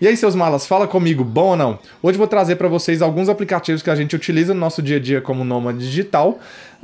E aí, seus malas, fala comigo, bom ou não? Hoje vou trazer para vocês alguns aplicativos que a gente utiliza no nosso dia a dia como nômade digital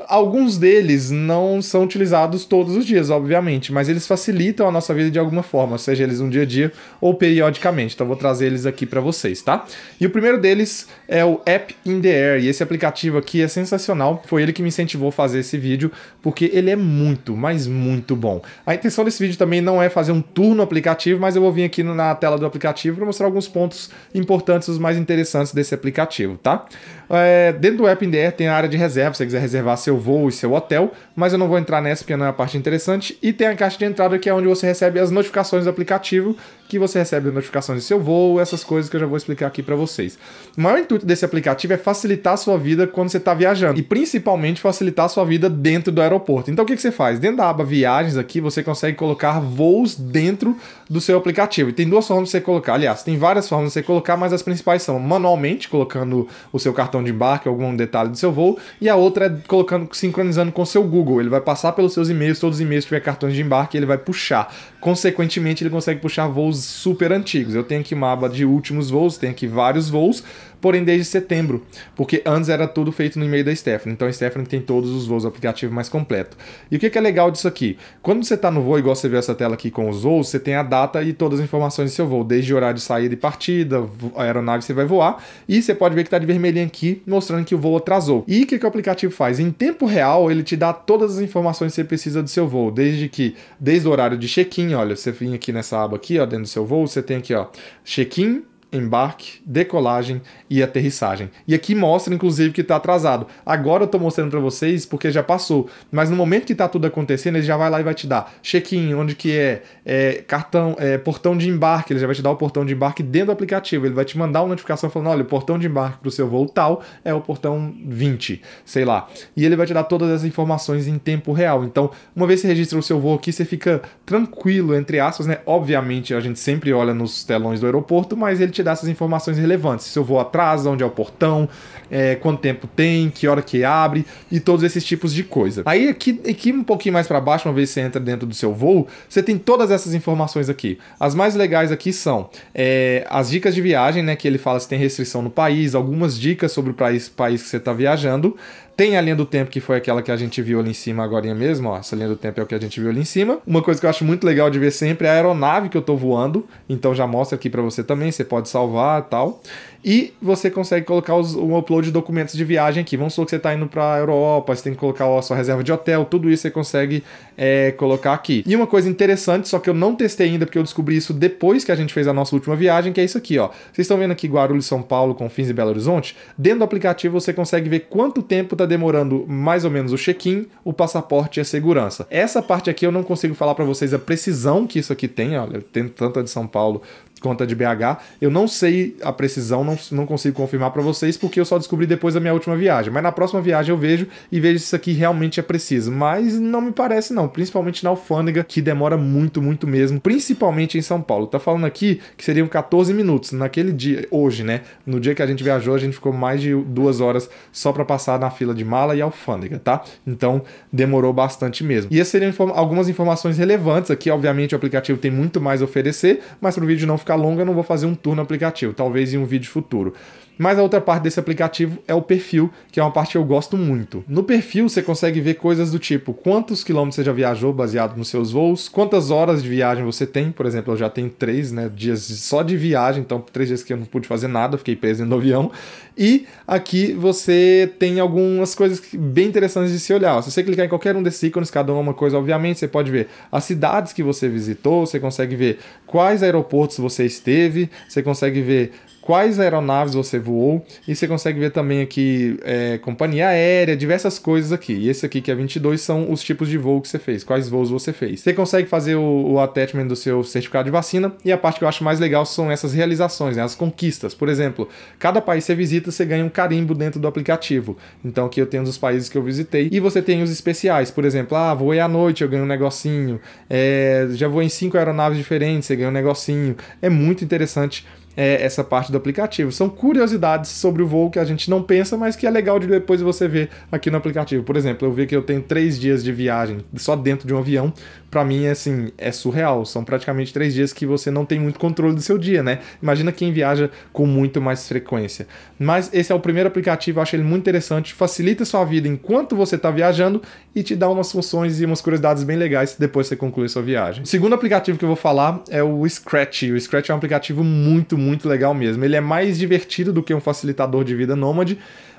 Alguns deles não são utilizados todos os dias, obviamente, mas eles facilitam a nossa vida de alguma forma, seja eles um dia a dia ou periodicamente. Então vou trazer eles aqui para vocês, tá? E o primeiro deles é o App in the Air, e esse aplicativo aqui é sensacional. Foi ele que me incentivou a fazer esse vídeo, porque ele é muito, mas muito bom. A intenção desse vídeo também não é fazer um tour no aplicativo, mas eu vou vir aqui na tela do aplicativo para mostrar alguns pontos importantes, os mais interessantes desse aplicativo, tá? É, dentro do App in the Air tem a área de reserva, se você quiser reservar seu voo e seu hotel, mas eu não vou entrar nessa porque não é a parte interessante. E tem a caixa de entrada que é onde você recebe as notificações do aplicativo que você recebe notificações do seu voo, essas coisas que eu já vou explicar aqui para vocês. O maior intuito desse aplicativo é facilitar a sua vida quando você está viajando e principalmente facilitar a sua vida dentro do aeroporto. Então o que, que você faz? Dentro da aba Viagens aqui, você consegue colocar voos dentro do seu aplicativo. E tem duas formas de você colocar. Aliás, tem várias formas de você colocar, mas as principais são manualmente, colocando o seu cartão de embarque, algum detalhe do seu voo, e a outra é colocando, sincronizando com o seu Google. Ele vai passar pelos seus e-mails, todos os e-mails que tiver cartões de embarque, ele vai puxar. Consequentemente, ele consegue puxar voos voos super antigos. Eu tenho aqui uma aba de últimos voos, tenho aqui vários voos, porém desde setembro, porque antes era tudo feito no e-mail da Stephanie. Então a Stephanie tem todos os voos, o aplicativo mais completo. E o que é legal disso aqui? Quando você está no voo, igual você viu essa tela aqui com os voos, você tem a data e todas as informações do seu voo, desde o horário de saída e partida, a aeronave você vai voar, e você pode ver que está de vermelhinho aqui, mostrando que o voo atrasou. E o que, que o aplicativo faz? Em tempo real, ele te dá todas as informações que você precisa do seu voo, desde que, desde o horário de check-in, olha, você vem aqui nessa aba aqui, ó, dentro do seu voo, você tem aqui, ó, check-in, embarque, decolagem e aterrissagem. E aqui mostra, inclusive, que está atrasado. Agora eu tô mostrando para vocês porque já passou, mas no momento que está tudo acontecendo, ele já vai lá e vai te dar check-in, onde que é, é cartão, é, portão de embarque, ele já vai te dar o portão de embarque dentro do aplicativo, ele vai te mandar uma notificação falando, olha, o portão de embarque para o seu voo tal é o portão 20, sei lá. E ele vai te dar todas as informações em tempo real. Então, uma vez que você registra o seu voo aqui, você fica tranquilo, entre aspas, né? Obviamente, a gente sempre olha nos telões do aeroporto, mas ele te dar essas informações relevantes. Se eu vou atrás, onde é o portão, é, quanto tempo tem, que hora que abre e todos esses tipos de coisa. Aí aqui, aqui um pouquinho mais para baixo, uma vez você entra dentro do seu voo, você tem todas essas informações aqui. As mais legais aqui são é, as dicas de viagem, né? Que ele fala se tem restrição no país, algumas dicas sobre o país, país que você está viajando. Tem a linha do tempo, que foi aquela que a gente viu ali em cima agora mesmo, ó. Essa linha do tempo é o que a gente viu ali em cima. Uma coisa que eu acho muito legal de ver sempre é a aeronave que eu estou voando. Então já mostra aqui para você também. Você pode pode salvar tal. E você consegue colocar os, um upload de documentos de viagem aqui. Vamos supor que você está indo para a Europa, você tem que colocar a sua reserva de hotel, tudo isso você consegue é, colocar aqui. E uma coisa interessante, só que eu não testei ainda, porque eu descobri isso depois que a gente fez a nossa última viagem, que é isso aqui, ó. Vocês estão vendo aqui Guarulhos, São Paulo, Confins e Belo Horizonte? Dentro do aplicativo você consegue ver quanto tempo está demorando mais ou menos o check-in, o passaporte e a segurança. Essa parte aqui eu não consigo falar para vocês a precisão que isso aqui tem, olha, tem tanto a de São Paulo conta de BH. Eu não sei a precisão, não, não consigo confirmar para vocês, porque eu só descobri depois da minha última viagem. Mas na próxima viagem eu vejo e vejo se isso aqui realmente é preciso. Mas não me parece, não. Principalmente na alfândega, que demora muito, muito mesmo. Principalmente em São Paulo. Tá falando aqui que seriam 14 minutos. Naquele dia, hoje, né? No dia que a gente viajou, a gente ficou mais de duas horas só para passar na fila de mala e alfândega, tá? Então demorou bastante mesmo. E essas seriam inform algumas informações relevantes aqui. Obviamente o aplicativo tem muito mais a oferecer, mas pro vídeo não ficar longa, eu não vou fazer um tour no aplicativo, talvez em um vídeo futuro. Mas a outra parte desse aplicativo é o perfil, que é uma parte que eu gosto muito. No perfil você consegue ver coisas do tipo quantos quilômetros você já viajou baseado nos seus voos, quantas horas de viagem você tem, por exemplo, eu já tenho três né, dias só de viagem, então três dias que eu não pude fazer nada, fiquei preso no avião. E aqui você tem algumas coisas bem interessantes de se olhar. Se você clicar em qualquer um desses ícones, cada uma é uma coisa, obviamente, você pode ver as cidades que você visitou, você consegue ver quais aeroportos você esteve, você consegue ver quais aeronaves você voou e você consegue ver também aqui é, companhia aérea, diversas coisas aqui. E esse aqui que é 22 são os tipos de voo que você fez, quais voos você fez. Você consegue fazer o, o attachment do seu certificado de vacina e a parte que eu acho mais legal são essas realizações, né, as conquistas. Por exemplo, cada país que você visita, você ganha um carimbo dentro do aplicativo. Então aqui eu tenho os países que eu visitei e você tem os especiais. Por exemplo, ah, voei à noite, eu ganho um negocinho. É, já voei em cinco aeronaves diferentes, você ganha um negocinho. É muito interessante é, essa parte do aplicativo. São curiosidades sobre o voo que a gente não pensa, mas que é legal de depois você ver aqui no aplicativo. Por exemplo, eu vi que eu tenho três dias de viagem só dentro de um avião, para mim, assim, é surreal. São praticamente três dias que você não tem muito controle do seu dia, né? Imagina quem viaja com muito mais frequência. Mas esse é o primeiro aplicativo, eu acho ele muito interessante, facilita a sua vida enquanto você está viajando e te dá umas funções e umas curiosidades bem legais depois que você conclui sua viagem. O segundo aplicativo que eu vou falar é o Scratch. O Scratch é um aplicativo muito, muito legal mesmo. Ele é mais divertido do que um facilitador de vida nômade,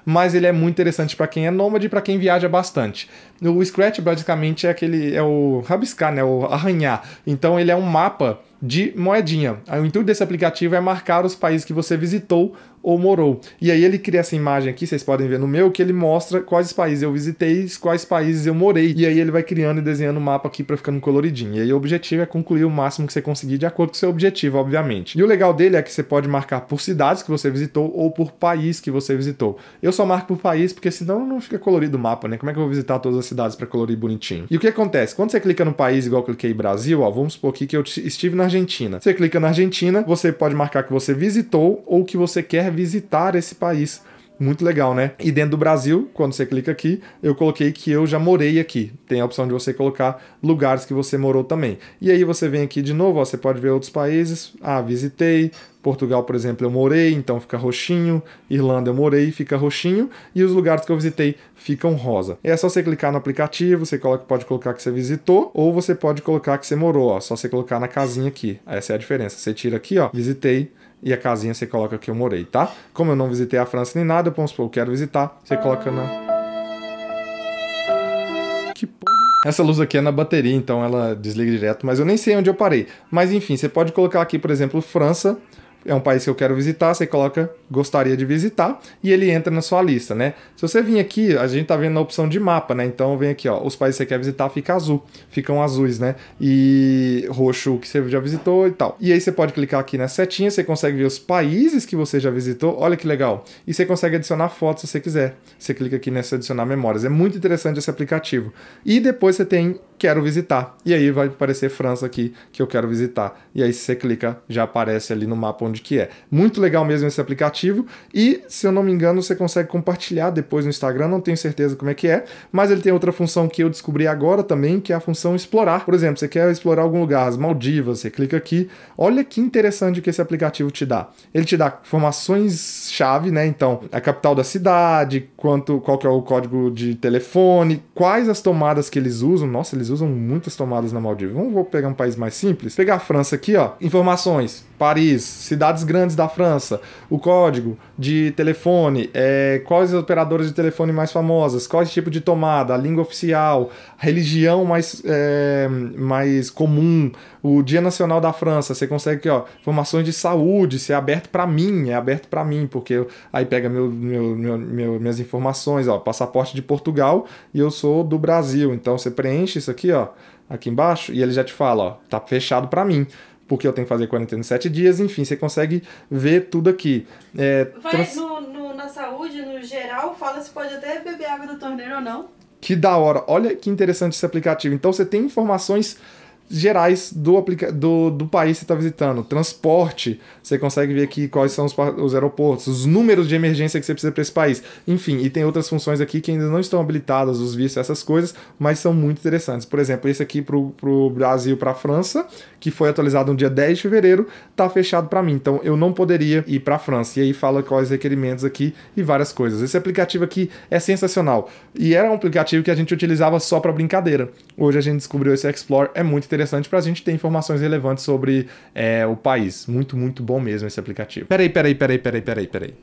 mas ele é muito interessante para quem é nômade e para quem viaja bastante. O Scratch basicamente é aquele é o rabiscar, né, o arranhar. Então ele é um mapa de moedinha. Ah, o intuito desse aplicativo é marcar os países que você visitou ou morou. E aí ele cria essa imagem aqui, vocês podem ver no meu, que ele mostra quais países eu visitei, quais países eu morei. E aí ele vai criando e desenhando o um mapa aqui para ficando coloridinho. E aí o objetivo é concluir o máximo que você conseguir de acordo com o seu objetivo, obviamente. E o legal dele é que você pode marcar por cidades que você visitou ou por país que você visitou. Eu só marco por país porque senão não fica colorido o mapa, né? Como é que eu vou visitar todas as cidades para colorir bonitinho? E o que acontece? Quando você clica no país igual eu cliquei Brasil, ó, vamos supor aqui que eu estive na Argentina. Você clica na Argentina, você pode marcar que você visitou ou que você quer visitar esse país muito legal, né? E dentro do Brasil, quando você clica aqui, eu coloquei que eu já morei aqui. Tem a opção de você colocar lugares que você morou também. E aí você vem aqui de novo, ó, você pode ver outros países. Ah, visitei. Portugal, por exemplo, eu morei, então fica roxinho. Irlanda, eu morei, fica roxinho. E os lugares que eu visitei ficam rosa. É só você clicar no aplicativo, você coloca, pode colocar que você visitou, ou você pode colocar que você morou, ó. Só você colocar na casinha aqui. Essa é a diferença. Você tira aqui, ó, visitei, e a casinha você coloca que eu morei, tá? Como eu não visitei a França nem nada, vamos supor, eu quero visitar, você coloca na... Que porra! Essa luz aqui é na bateria, então ela desliga direto, mas eu nem sei onde eu parei. Mas enfim, você pode colocar aqui, por exemplo, França, é um país que eu quero visitar, você coloca gostaria de visitar e ele entra na sua lista, né? Se você vir aqui, a gente tá vendo a opção de mapa, né? Então vem aqui, ó, os países que você quer visitar fica azul, ficam azuis, né? E roxo que você já visitou e tal. E aí você pode clicar aqui na setinha, você consegue ver os países que você já visitou. Olha que legal. E você consegue adicionar fotos se você quiser. Você clica aqui nessa adicionar memórias. É muito interessante esse aplicativo. E depois você tem quero visitar. E aí vai aparecer França aqui que eu quero visitar. E aí se você clica, já aparece ali no mapa onde onde que é. Muito legal mesmo esse aplicativo e, se eu não me engano, você consegue compartilhar depois no Instagram, não tenho certeza como é que é, mas ele tem outra função que eu descobri agora também, que é a função explorar. Por exemplo, você quer explorar algum lugar, as Maldivas, você clica aqui, olha que interessante o que esse aplicativo te dá. Ele te dá informações chave, né? Então, a capital da cidade, quanto qual que é o código de telefone, quais as tomadas que eles usam. Nossa, eles usam muitas tomadas na Maldiva. Vamos pegar um país mais simples. Pegar a França aqui, ó. Informações Paris, cidades grandes da França, o código de telefone, é, quais operadoras de telefone mais famosas, quais tipo de tomada, a língua oficial, a religião mais, é, mais comum, o Dia Nacional da França, você consegue aqui, ó, informações de saúde, se é aberto para mim, é aberto para mim, porque eu, aí pega meu, meu, meu, meu, minhas informações, ó, passaporte de Portugal e eu sou do Brasil, então você preenche isso aqui, ó, aqui embaixo e ele já te fala, ó, tá fechado para mim porque eu tenho que fazer quarentena em sete dias, enfim, você consegue ver tudo aqui. É, Vai trans... no, no, na saúde, no geral, fala se pode até beber água da torneira ou não. Que da hora, olha que interessante esse aplicativo. Então você tem informações gerais do, do, do país que está visitando. Transporte, você consegue ver aqui quais são os, os aeroportos, os números de emergência que você precisa para esse país. Enfim, e tem outras funções aqui que ainda não estão habilitadas, os vistos, essas coisas, mas são muito interessantes. Por exemplo, esse aqui para o Brasil, para a França, que foi atualizado no dia 10 de fevereiro, está fechado para mim. Então eu não poderia ir para a França. E aí fala quais requerimentos aqui e várias coisas. Esse aplicativo aqui é sensacional. E era um aplicativo que a gente utilizava só para brincadeira. Hoje a gente descobriu esse Explore, é muito interessante interessante para a gente ter informações relevantes sobre é, o país. Muito, muito bom mesmo esse aplicativo. Peraí, peraí, peraí, peraí, peraí, peraí.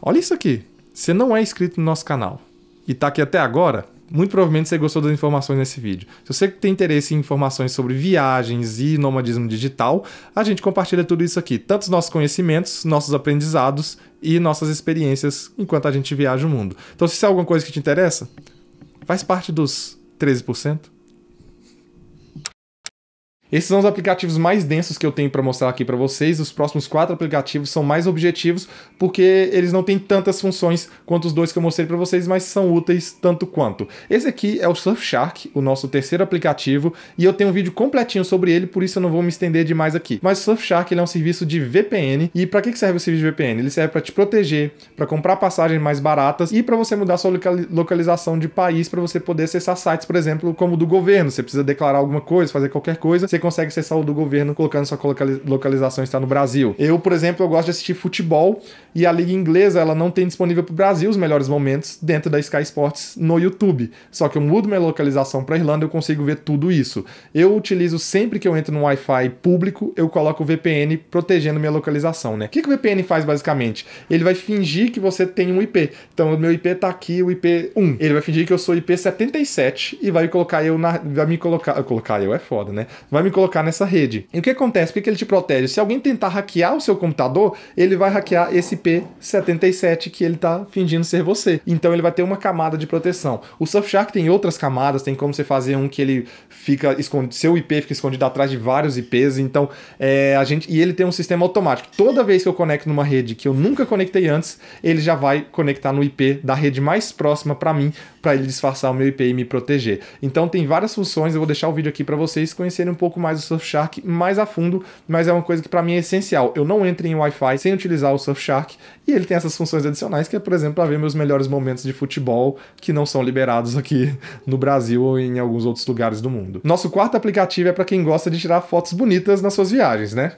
Olha isso aqui. Você não é inscrito no nosso canal e tá aqui até agora, muito provavelmente você gostou das informações nesse vídeo. Se você tem interesse em informações sobre viagens e nomadismo digital, a gente compartilha tudo isso aqui, tanto os nossos conhecimentos, nossos aprendizados e nossas experiências enquanto a gente viaja o mundo. Então, se isso é alguma coisa que te interessa, faz parte dos 13%. Esses são os aplicativos mais densos que eu tenho para mostrar aqui para vocês. Os próximos quatro aplicativos são mais objetivos porque eles não têm tantas funções quanto os dois que eu mostrei para vocês, mas são úteis tanto quanto. Esse aqui é o Surfshark, o nosso terceiro aplicativo, e eu tenho um vídeo completinho sobre ele, por isso eu não vou me estender demais aqui. Mas o Surfshark é um serviço de VPN e para que serve o serviço de VPN? Ele serve para te proteger, para comprar passagens mais baratas e para você mudar sua localização de país para você poder acessar sites, por exemplo, como do governo. Você precisa declarar alguma coisa, fazer qualquer coisa. Você consegue acessar o do governo colocando sua localização está no Brasil. Eu, por exemplo, eu gosto de assistir futebol e a liga inglesa ela não tem disponível para o Brasil os melhores momentos dentro da Sky Sports no YouTube. Só que eu mudo minha localização para Irlanda, eu consigo ver tudo isso. Eu utilizo sempre que eu entro no Wi-Fi público, eu coloco o VPN protegendo minha localização, né? O que, que o VPN faz basicamente? Ele vai fingir que você tem um IP. Então o meu IP tá aqui, o IP 1. Ele vai fingir que eu sou IP 77 e vai colocar eu na vai me colocar, colocar eu é foda, né? Vai me colocar nessa rede. E o que acontece? Por que ele te protege? Se alguém tentar hackear o seu computador, ele vai hackear esse IP77 que ele está fingindo ser você. Então ele vai ter uma camada de proteção. O Surfshark tem outras camadas, tem como você fazer um que ele fica escondido, seu IP fica escondido atrás de vários IPs, então é, a gente e ele tem um sistema automático. Toda vez que eu conecto numa rede que eu nunca conectei antes, ele já vai conectar no IP da rede mais próxima para mim, para ele disfarçar o meu IP e me proteger. Então tem várias funções, eu vou deixar o vídeo aqui para vocês conhecerem um pouco pouco mais o Surfshark mais a fundo, mas é uma coisa que para mim é essencial. Eu não entro em Wi-Fi sem utilizar o Surfshark e ele tem essas funções adicionais que é, por exemplo, para ver meus melhores momentos de futebol que não são liberados aqui no Brasil ou em alguns outros lugares do mundo. Nosso quarto aplicativo é para quem gosta de tirar fotos bonitas nas suas viagens, né?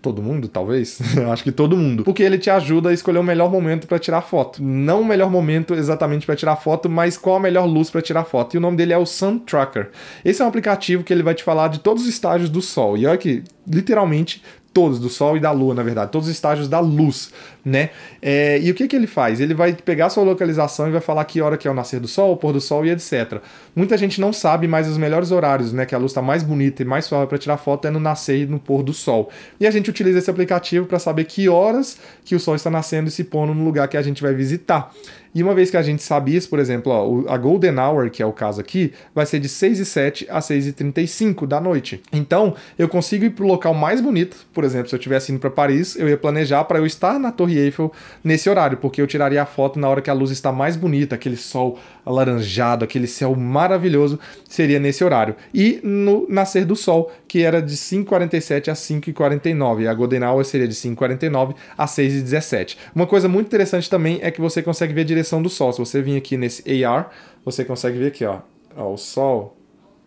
todo mundo, talvez. Acho que todo mundo. Porque ele te ajuda a escolher o melhor momento para tirar foto. Não o melhor momento exatamente para tirar foto, mas qual a melhor luz para tirar foto. E o nome dele é o Sun Tracker. Esse é um aplicativo que ele vai te falar de todos os estágios do sol. E olha que literalmente todos, do Sol e da Lua, na verdade, todos os estágios da luz, né? É, e o que, que ele faz? Ele vai pegar sua localização e vai falar que hora que é o nascer do Sol, o pôr do Sol e etc. Muita gente não sabe, mas os melhores horários, né, que a luz está mais bonita e mais suave para tirar foto é no nascer e no pôr do Sol. E a gente utiliza esse aplicativo para saber que horas que o Sol está nascendo e se pondo no lugar que a gente vai visitar. E uma vez que a gente sabe isso, por exemplo, ó, a Golden Hour, que é o caso aqui, vai ser de 6 e 7 a 6 e 35 da noite. Então, eu consigo ir para o local mais bonito, por exemplo, se eu estivesse indo para Paris, eu ia planejar para eu estar na Torre Eiffel nesse horário, porque eu tiraria a foto na hora que a luz está mais bonita, aquele sol alaranjado, aquele céu maravilhoso, seria nesse horário. E no nascer do sol, que era de 5,47 a 5,49. A Golden Hour seria de 5,49 a 6,17. Uma coisa muito interessante também é que você consegue ver a direção do Sol. Se você vir aqui nesse AR, você consegue ver aqui, ó, ó o Sol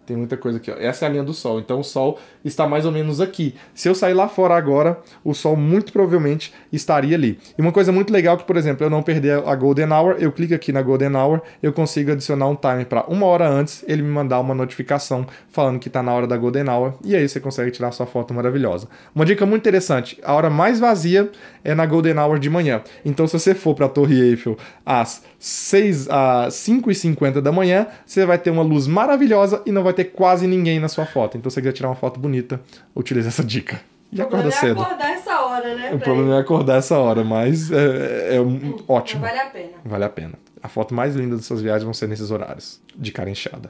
tem muita coisa aqui, ó. Essa é a linha do Sol. Então o Sol está mais ou menos aqui. Se eu sair lá fora agora, o Sol muito provavelmente estaria ali. E uma coisa muito legal é que, por exemplo, eu não perder a Golden Hour, eu clico aqui na Golden Hour, eu consigo adicionar um timer para uma hora antes, ele me mandar uma notificação falando que está na hora da Golden Hour, e aí você consegue tirar sua foto maravilhosa. Uma dica muito interessante: a hora mais vazia é na Golden Hour de manhã. Então, se você for para a Torre Eiffel às 6 a 5 e 50 da manhã, você vai ter uma luz maravilhosa e não vai ter quase ninguém na sua foto. Então, se você quiser tirar uma foto bonita, utilize essa dica. E o acorda é cedo. É acordar essa hora, né? O problema é acordar essa hora, mas é, é hum, ótimo. Vale a pena. Vale a pena. A foto mais linda das suas viagens vão ser nesses horários, de cara inchada.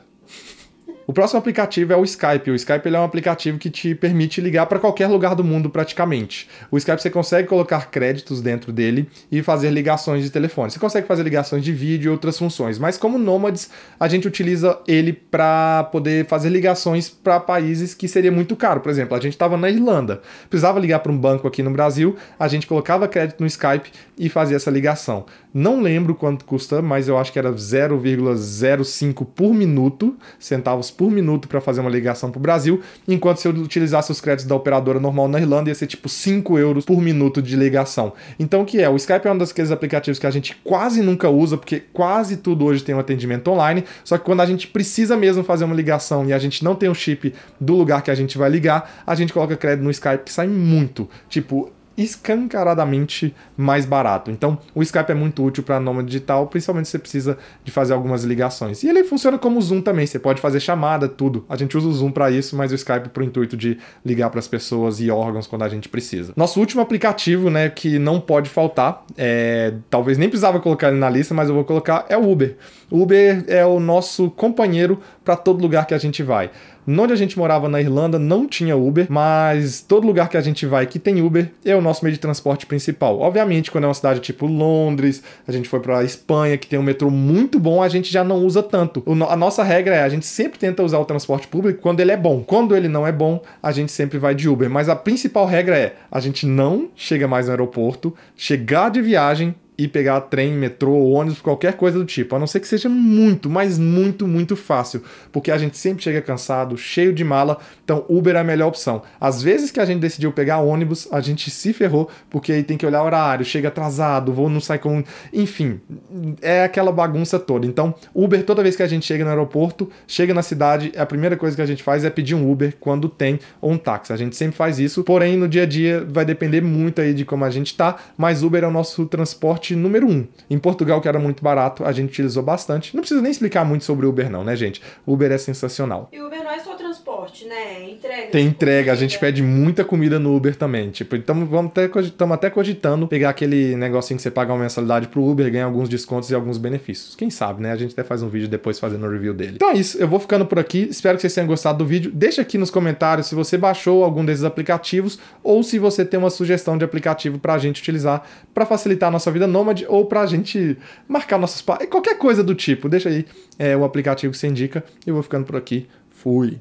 O próximo aplicativo é o Skype. O Skype é um aplicativo que te permite ligar para qualquer lugar do mundo praticamente. O Skype você consegue colocar créditos dentro dele e fazer ligações de telefone. Você consegue fazer ligações de vídeo e outras funções, mas como nômades, a gente utiliza ele para poder fazer ligações para países que seria muito caro. Por exemplo, a gente estava na Irlanda, precisava ligar para um banco aqui no Brasil, a gente colocava crédito no Skype e fazia essa ligação. Não lembro quanto custa, mas eu acho que era 0,05 por minuto, centavos por minuto para fazer uma ligação para o Brasil, enquanto se eu utilizasse os créditos da operadora normal na Irlanda ia ser tipo 5 euros por minuto de ligação. Então o que é? O Skype é um daqueles aplicativos que a gente quase nunca usa, porque quase tudo hoje tem um atendimento online, só que quando a gente precisa mesmo fazer uma ligação e a gente não tem o chip do lugar que a gente vai ligar, a gente coloca crédito no Skype que sai muito. Tipo, escancaradamente mais barato. Então, o Skype é muito útil para nômade digital, principalmente se você precisa de fazer algumas ligações. E ele funciona como Zoom também, você pode fazer chamada, tudo. A gente usa o Zoom para isso, mas o Skype é para o intuito de ligar para as pessoas e órgãos quando a gente precisa. Nosso último aplicativo, né, que não pode faltar, é... talvez nem precisava colocar ele na lista, mas eu vou colocar, é o Uber. Uber é o nosso companheiro para todo lugar que a gente vai. Onde a gente morava na Irlanda não tinha Uber, mas todo lugar que a gente vai que tem Uber é o nosso meio de transporte principal. Obviamente, quando é uma cidade tipo Londres, a gente foi para Espanha, que tem um metrô muito bom, a gente já não usa tanto. a nossa regra é a gente sempre tenta usar o transporte público quando ele é bom. Quando ele não é bom, a gente sempre vai de Uber. Mas a principal regra é a gente não chega mais no aeroporto, chegar de viagem, e pegar trem, metrô, ônibus, qualquer coisa do tipo, a não ser que seja muito, mas muito, muito fácil, porque a gente sempre chega cansado, cheio de mala, então Uber é a melhor opção. Às vezes que a gente decidiu pegar ônibus, a gente se ferrou, porque aí tem que olhar horário, chega atrasado, voo não sai com. Enfim, é aquela bagunça toda. Então, Uber, toda vez que a gente chega no aeroporto, chega na cidade, a primeira coisa que a gente faz é pedir um Uber quando tem ou um táxi. A gente sempre faz isso, porém no dia a dia vai depender muito aí de como a gente tá, mas Uber é o nosso transporte transporte número um. Em Portugal, que era muito barato, a gente utilizou bastante. Não precisa nem explicar muito sobre o Uber, não, né, gente? o Uber é sensacional. E Uber não é só né? Entrega. Tem tipo, entrega, a gente pede muita comida no Uber também. Tipo, estamos então até, até cogitando pegar aquele negocinho que você paga uma mensalidade pro Uber, ganha alguns descontos e alguns benefícios. Quem sabe, né? A gente até faz um vídeo depois fazendo o review dele. Então é isso, eu vou ficando por aqui. Espero que vocês tenham gostado do vídeo. Deixa aqui nos comentários se você baixou algum desses aplicativos ou se você tem uma sugestão de aplicativo pra gente utilizar para facilitar a nossa vida nômade ou pra gente marcar nossos pais, qualquer coisa do tipo. Deixa aí é, o aplicativo que você indica. Eu vou ficando por aqui. Fui!